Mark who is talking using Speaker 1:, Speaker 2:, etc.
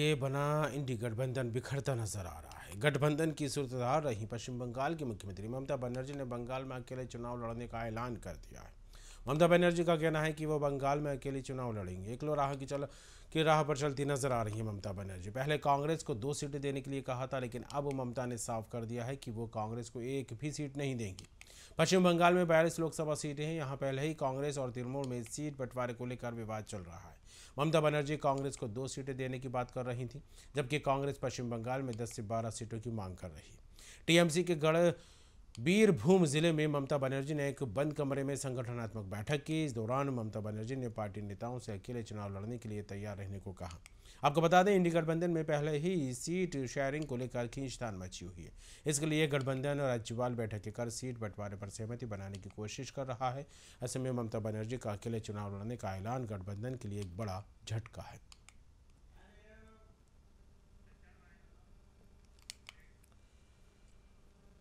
Speaker 1: ये बना इंडी गठबंधन बिखरता नजर आ रहा है गठबंधन की सूरत रही पश्चिम बंगाल की मुख्यमंत्री ममता बनर्जी ने बंगाल में अकेले चुनाव लड़ने का ऐलान कर दिया है ममता बनर्जी का कहना है कि वो बंगाल में अकेली चुनाव लड़ेंगे एक राह की चल की राह पर चलती नजर आ रही है ममता बनर्जी पहले कांग्रेस को दो सीटें देने के लिए कहा था लेकिन अब ममता ने साफ कर दिया है कि वो कांग्रेस को एक भी सीट नहीं देंगी पश्चिम बंगाल में बयालीस लोकसभा सीटें हैं यहाँ पहले ही कांग्रेस और तृणमूल में सीट बंटवारे को लेकर विवाद चल रहा है ममता बनर्जी कांग्रेस को दो सीटें देने की बात कर रही थी जबकि कांग्रेस पश्चिम बंगाल में दस से बारह सीटों की मांग कर रही टीएमसी के गढ़ बीरभूम जिले में ममता बनर्जी ने एक बंद कमरे में संगठनात्मक बैठक की इस दौरान ममता बनर्जी ने पार्टी नेताओं से अकेले चुनाव लड़ने के लिए तैयार रहने को कहा आपको बता दें इंडी गठबंधन में पहले ही सीट शेयरिंग को लेकर खींचतान मची हुई है इसके लिए गठबंधन राज्यपाल बैठक कर सीट बंटवारे पर सहमति बनाने की कोशिश कर रहा है ऐसे में ममता बनर्जी का अकेले चुनाव लड़ने का ऐलान गठबंधन के लिए एक बड़ा झटका है